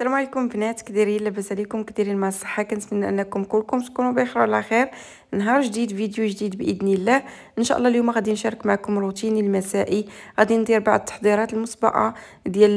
السلام عليكم بنات كديرين لاباس عليكم كديرين مع الصحه كنتمنى انكم كلكم تكونوا بخير وعلى خير نهار جديد فيديو جديد باذن الله ان شاء الله اليوم غادي نشارك معكم روتيني المسائي غادي ندير بعض التحضيرات المسبقه ديال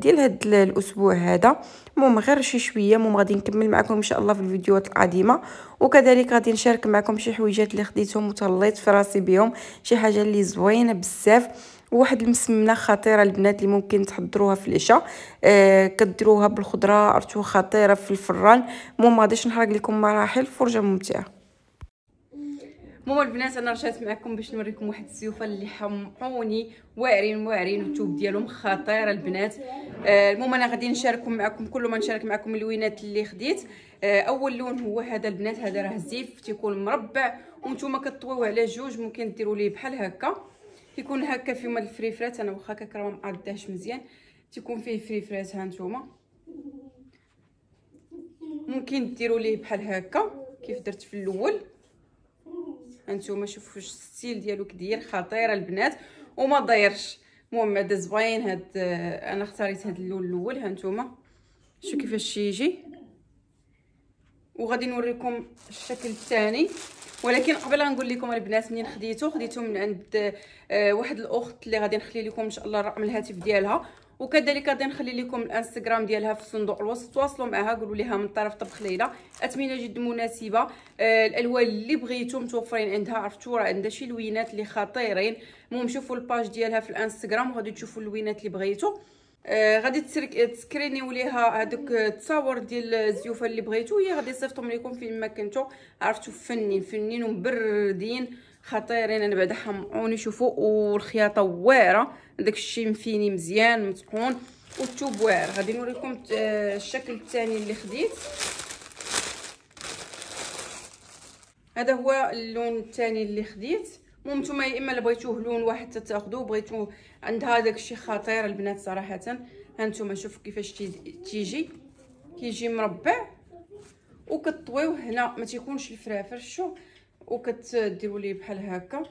ديال هاد الاسبوع هذا المهم غير شي شويه المهم غادي نكمل معكم ان شاء الله في الفيديوهات القادمه وكذلك غادي نشارك معكم شي حويجات اللي خديتهم وتهليت في راسي بهم شي حاجه اللي زوينه بزاف وواحد المسمنه خطيره البنات اللي ممكن تحضروها في العشاء آه كديروها بالخضره عرفتوا خطيره في الفران المهم غاديش نحرق لكم مراحل فرجه ممتعه ماما البنات انا رجعت معكم باش نوريكم واحد السيوفه اللي حمقوني واعرين واعرين التوب ديالهم خطير البنات آه، المهم انا غادي نشارك معكم كل ما نشارك معكم اللوينات اللي خديت آه، اول لون هو هذا البنات هذا راه زيف تيكون مربع وانتم كطويوه على جوج ممكن ديروا ليه بحال هكا كيكون هكا في مال الفريفرات انا واخا هكاك راه عداهش مزيان تيكون فيه فريفرات هانتوما ممكن ديروا ليه بحال هكا كيف درت في الاول هانتوما شوفوا الستيل ديالو كدير خطير البنات وما ضايرش المهم داز باين هاد انا اختاريت هاد اللون الاول هانتوما شوفوا كيفاش يجي وغادي نوريكم الشكل الثاني ولكن قبل غنقول لكم البنات منين خديته خديته من عند آه، واحد الاخت اللي غادي نخلي لكم ان شاء الله رقم الهاتف ديالها وكذلك غادي نخلي لكم الانستغرام ديالها في صندوق الوصف تواصلوا معها قولوا لها من طرف طبخ ليلى اثمنه جد مناسبه آه الالوان اللي بغيتو متوفرين عندها عرفتوا راه عندها شي لوينات اللي خطيرين المهم شوفوا الباج ديالها في الانستغرام وغادي تشوفوا اللوينات اللي بغيتو آه غادي تسكرينيو ليها هذوك التصاور آه، ديال الزيوفه اللي بغيتو هي غادي صيفطهم لكم فين ما كنتو عرفتو فنين فنين ومبردين خطيرين انا بعدا حمقوني شوفوا والخياطه واعره داك الشيء مفيني مزيان مطحون والثوب واعر غادي نوريكم آه، الشكل الثاني اللي خديت هذا هو اللون الثاني اللي خديت المهم نتوما يا اما اللي بغيتوه لون واحد تاخذوه بغيتوه عند هذاك الشيء خطير البنات صراحه هانتوما شوفوا كيفاش تيجي كيجي مربع وكطويوه هنا ما تيكونش الفرافر شو وكتديروا ليه بحال هكا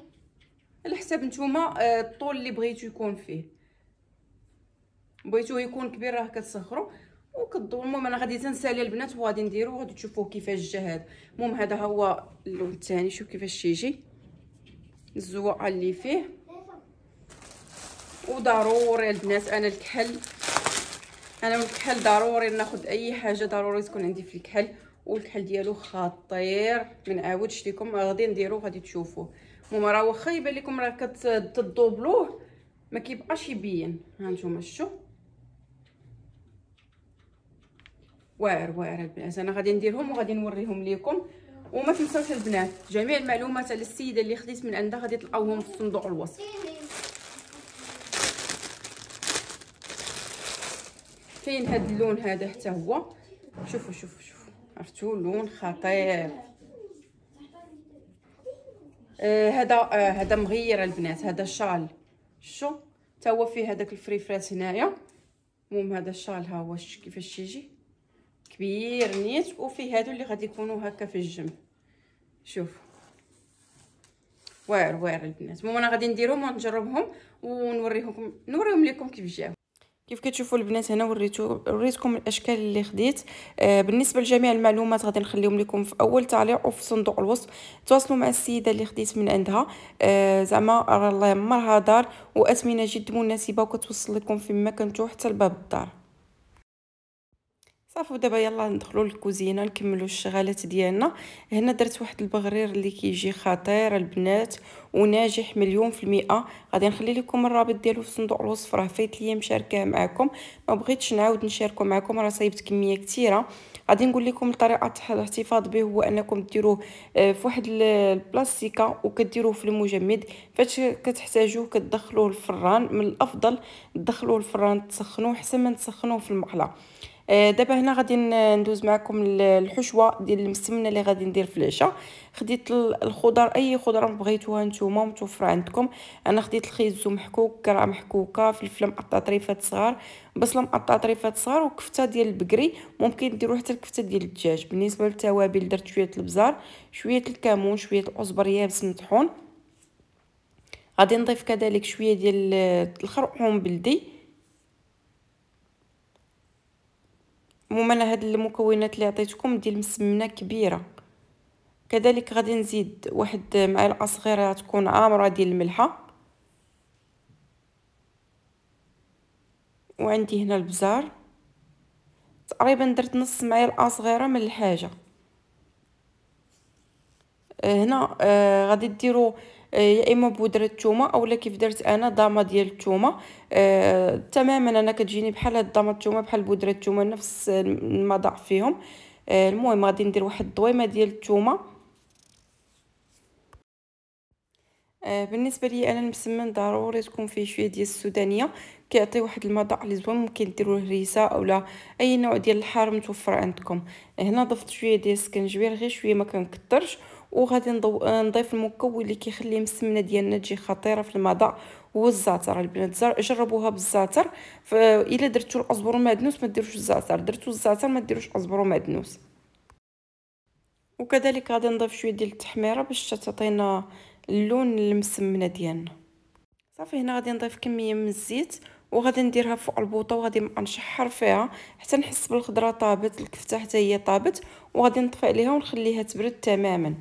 على حساب نتوما آه، الطول اللي بغيتو يكون فيه بغيتوه يكون كبير راه كتسخرو وكدور المهم انا غادي تنسالي البنات وغادي نديرو غادي تشوفوه كيفاش جا هذا المهم هذا هو اللون الثاني شوف كيفاش تيجي الزواقه اللي فيه وضروري البنات انا الكحل انا الكحل ضروري ناخذ اي حاجه ضروري تكون عندي في الكحل والكحل ديالو خطير من نعاودش لكم غادي نديروه غادي تشوفوه المهم راه واخا يبان لكم راه كتضوبلوه ما كيبقاش يبين ها نتوما شتو واعر واعر البنات انا غادي نديرهم وغادي نوريهم لكم وما تنساوش البنات جميع المعلومات على السيده اللي خديت من عندها غادي تلقاوهم في صندوق الوصف كاين هذا اللون هذا حتى هو شوفوا شوفوا شوفوا عرفتوا لون خطير آه، هذا آه هذا آه مغير البنات هذا الشال شو تا هو فيه هذاك الفريفراس هنايا المهم هذا الشال ها هو كيفاش يجي كبير نيت وفيه هادو اللي غادي يكونوا هكا في الجنب شوف واعر واعر البنات المهم انا غادي نديرهم ونجربهم ونوريهم نوريهم لكم كيف جاو كيف كتشوفوا البنات هنا وريتو وريتكم الاشكال اللي خديت آه بالنسبه لجميع المعلومات غادي نخليهم لكم في اول تعليق وفي صندوق الوصف تواصلوا مع السيده اللي خديت من عندها آه زعما الله يعمرها دار واثمنه جد مناسبه وكتوصل لكم فيما كنتو حتى لباب الدار صافي ودابا يلا ندخلوا للكوزينه نكملوا الشغالات ديالنا هنا درت واحد البغرير اللي كيجي خطير البنات وناجح مليون في المئه غادي نخلي لكم الرابط ديالو في صندوق الوصف راه فايت ليا مشاركه معكم ما بغيتش نعاود نشاركه معكم راه صايبت كميه كثيره غادي نقول لكم طريقه الاحتفاظ به هو انكم ديروه آه، في واحد البلاستيكه وكديروه في المجمد فاش كتحتاجوه كتدخلوه الفران من الافضل تدخلوه الفران تسخنوه حسن ما تسخنوه في المقله آه، دابا هنا غادي ندوز معكم الحشوه ديال المسمنه اللي غادي ندير في العشاء خديت الخضر اي خضره بغيتوها نتوما متوفره عندكم انا خديت الخيزو محكوك كره محكوكه فلفل مقطع طريفات صغار بصله مقطعه طريفات صغار وكفته ديال البقري ممكن ديروا حتى الكفته ديال الدجاج بالنسبه للتوابل درت شويه البزار شويه الكمون شويه القزبر يابس مطحون غادي نضيف كذلك شويه ديال الخرقوم بلدي المهم انا هاد المكونات اللي عطيتكم ديال مسمنه كبيره كذلك غادي نزيد واحد معلقه صغيره تكون عامره ديال الملحه وعندي هنا البزار تقريبا درت نص معلقه صغيره من الحاجه آه، هنا آه غادي ديروا آه، يا اما بودره الثومه اولا كيف درت انا ضامه ديال الثومه آه تماما انا كتجيني بحال هاد ضامه الثومه بحال بودره الثومه نفس المضاع فيهم آه المهم غادي ندير واحد الضويمه ديال الثومه آه بالنسبه لي انا المسمن ضروري تكون فيه شويه ديال السودانيه كيعطي واحد المذاق اللي زوين ممكن ديروا الهريسه اولا اي نوع ديال الحار متوفر عندكم هنا ضفت شويه ديال السكنجبير غير شويه ما كنكثرش وغادي نضيف المكون اللي كيخلي المسمنه ديالنا تجي خطيره في المذاق هو الزعتر البنات جربوها بالزعتر الا درتو الازبر ومعدنوس ما ديروش الزعتر درتو الزعتر ما ديروش ازبر ومعدنوس وكذلك غادي نضيف شويه ديال التحميره باش تعطينا اللون المسمنه ديالنا صافي هنا غادي نضيف كميه من الزيت وغادي نديرها فوق البوطه وغادي نشحر فيها حتى نحس بالخضره طابت الكفته حتى هي طابت وغادي نطفي عليها ونخليها تبرد تماما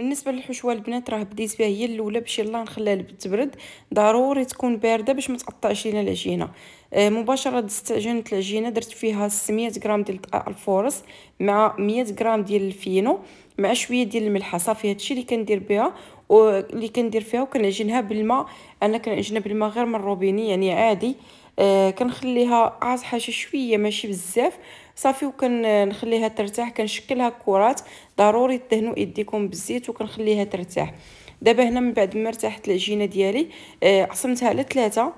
بالنسبه للحشوه البنات راه بديت بها هي الاولى باش يلا نخليها تبرد ضروري تكون بارده باش ما تقطعش لينا العجينه آه، مباشره استعجنت العجينه درت فيها 600 غرام ديال الفورص مع 100 غرام ديال الفينو مع شويه ديال الملح صافي هادشي اللي كندير بها واللي كندير فيها وكنعجنها بالماء انا كنعجنها بالماء غير من الروبيني يعني عادي آه، كنخليها عاصحه شي شويه ماشي بزاف صافي وكنخليها ترتاح كنشكلها كرات ضروري تدهنوا ايديكم بالزيت وكنخليها ترتاح دابا هنا من بعد ما ارتاحت العجينه ديالي آه، عصمتها قسمتها على ثلاثه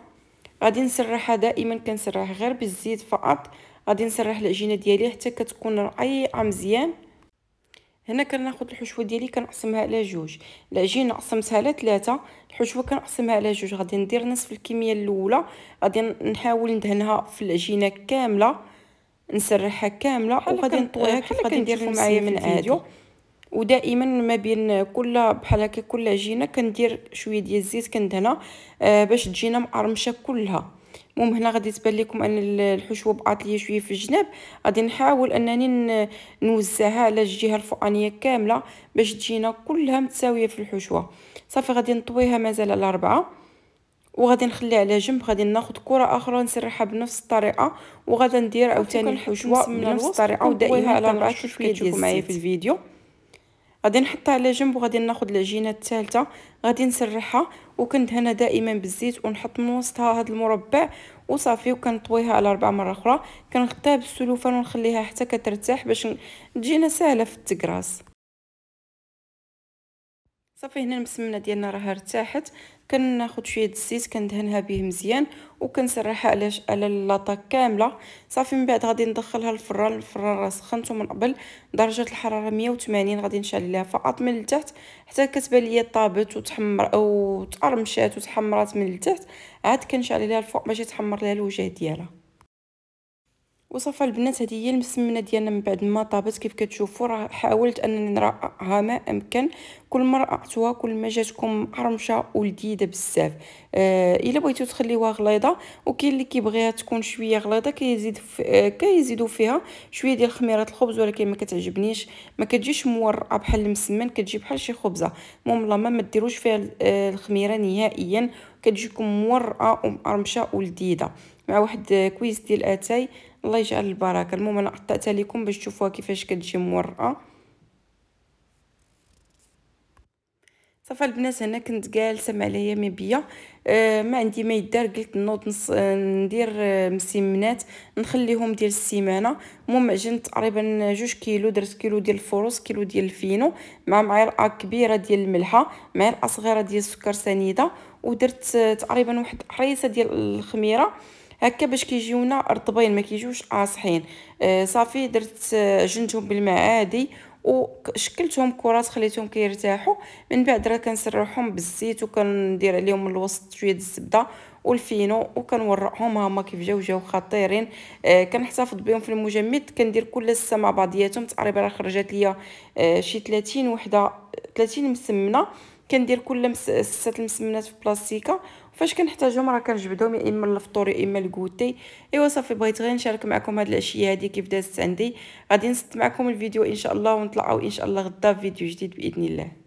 غادي نسرحها دائما كنسرح غير بالزيت فقط غادي نسرح العجينه ديالي حتى كتكون رقيقه مزيان هنا كناخد الحشوه ديالي كنقسمها على جوج العجينه قسمتها على ثلاثه الحشوه كنقسمها على جوج غادي ندير نصف الكميه الاولى غادي نحاول ندهنها في العجينه كامله نسرحها كامله وغادي نطويها كيف غادي نديروا معايا من عادي ودائما ما بين كل بحال هكا كل عجينه كندير شويه ديال الزيت كندهنها آه باش تجينا مقرمشه كلها المهم هنا غادي تبان لكم ان الحشوه بقات لي شويه في الجناب غادي نحاول انني نوزعها على الجهه الفوقانيه كامله باش تجينا كلها متساويه في الحشوه صافي غادي نطويها مازال على أربعة وغادي نخليها على جنب غادي ناخذ كره اخرى نسرحها بنفس الطريقه وغادي ندير عاوتاني الحشوه بنفس الطريقه ودائما على أربعة كيف كتشوفوا معايا في الفيديو غادي نحطها على جنب وغادي ناخذ العجينه الثالثه غادي نسرحها وكندهنها دائما بالزيت ونحط من وسطها هذا المربع وصافي وكنطويها على اربع مره اخرى كنغطيها بالسلوفان ونخليها حتى كترتاح باش تجينا سهله في التكراس صافي هنا المسمنه ديالنا راها ارتاحت كناخذ شويه الزيت كندهنها به مزيان وكنسرحها على على اللاطه كامله صافي من بعد غادي ندخلها الفران الفران راه سخنته من قبل درجه الحراره 180 غادي نشعل ليها فقط من التحت حتى كتبان ليا طابت وتحمر او تقرمشات وتحمرات من التحت عاد كنشعل ليها الفوق باش يتحمر ليها الوجه ديالها وصافا البنات هذه هي المسمنه ديالنا من بعد ما طابت كيف كتشوفوا راه حاولت انني نراها ما امكن كل ما رقعتوها كل ما جاتكم مقرمشه ولذيذه بزاف آه الا بغيتو تخليوها غليظه وكاين اللي كيبغيها تكون شويه غليظه كيزيد في آه كيزيدوا فيها شويه ديال خميره الخبز ولكن ما كتعجبنيش ما كتجيش مورقه بحال المسمن كتجي بحال شي خبزه المهم لا ما ديروش فيها آه الخميره نهائيا كتجيكم مورقه ومقرمشه ولذيذه مع واحد كويس ديال اتاي الله يجعل البركه المهم انا قطعتها لكم باش تشوفوها كيفاش كتجي مورقه صافا البنات هنا كنت جالسه مع ليا بيا آه ما عندي ما يدار قلت نوض نص آه، ندير آه، مسمنات نخليهم ديال السيمانه المهم عجنت تقريبا جوج كيلو درت كيلو ديال الفروس كيلو ديال الفينو مع معلقه كبيره ديال الملحه معلقه صغيره ديال السكر سنيده ودرت آه، تقريبا واحد حريصه ديال الخميره هكا باش كيجيونا رطبين ما كيجيوش قاصحين آه صافي درت آه، جنتهم بالماء عادي وشكلتهم كرات خليتهم كيرتاحوا من بعد راه كنسرحهم بالزيت وكندير عليهم الوسط شويه الزبده والفينو وكنورقهم هما كيف جاو جاو خطيرين آه كنحتفظ بهم في المجمد كندير كل السه مع بعضياتهم تقريبا راه خرجت ليا آه شي 30 وحده 30 آه، مسمنه كندير كل مس... سته المسمنات في بلاستيكه فاش كنحتاجهم راه كنجبدهم يا اما للفطور يا اما الكوتي ايوا صافي بغيت غير نشارك معكم هاد العشيه هادي كيف دازت عندي غادي نسد معكم الفيديو ان شاء الله ونطلعوا ان شاء الله غدا فيديو جديد باذن الله